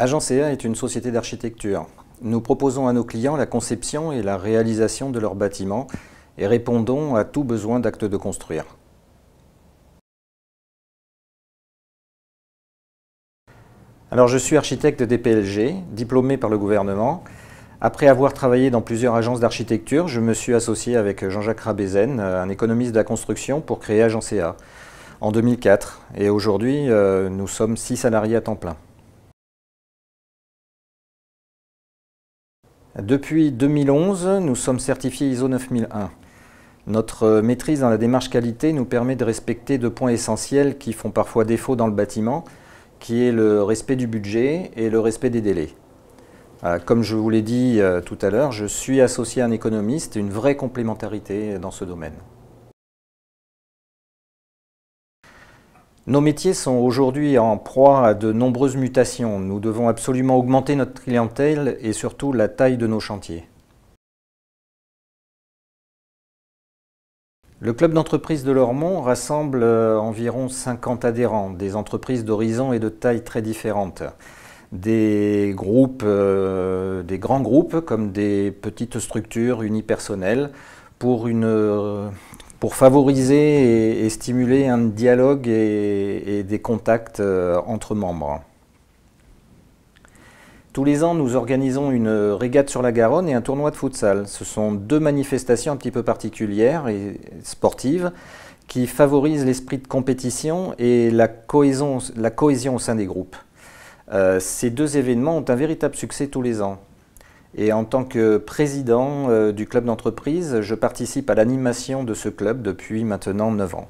Agence A est une société d'architecture. Nous proposons à nos clients la conception et la réalisation de leurs bâtiments et répondons à tout besoin d'actes de construire. Alors je suis architecte DPLG, diplômé par le gouvernement. Après avoir travaillé dans plusieurs agences d'architecture, je me suis associé avec Jean-Jacques Rabézen, un économiste de la construction, pour créer Agence A en 2004. Et aujourd'hui, euh, nous sommes six salariés à temps plein. Depuis 2011, nous sommes certifiés ISO 9001. Notre maîtrise dans la démarche qualité nous permet de respecter deux points essentiels qui font parfois défaut dans le bâtiment, qui est le respect du budget et le respect des délais. Euh, comme je vous l'ai dit euh, tout à l'heure, je suis associé à un économiste, une vraie complémentarité dans ce domaine. Nos métiers sont aujourd'hui en proie à de nombreuses mutations. Nous devons absolument augmenter notre clientèle et surtout la taille de nos chantiers. Le club d'entreprise de Lormont rassemble euh, environ 50 adhérents, des entreprises d'horizon et de taille très différentes. Des groupes, euh, des grands groupes comme des petites structures unipersonnelles pour une euh, pour favoriser et, stimuler un dialogue et, des contacts euh, entre membres. Tous les ans, nous organisons une régate sur la Garonne et un tournoi de futsal. Ce sont deux manifestations un petit peu particulières et sportives qui favorisent l'esprit de compétition et la cohésion, au sein des groupes. Euh, ces deux événements ont un véritable succès tous les ans. Et en tant que président euh, du club d'entreprise, je participe à l'animation de ce club depuis maintenant 9 ans.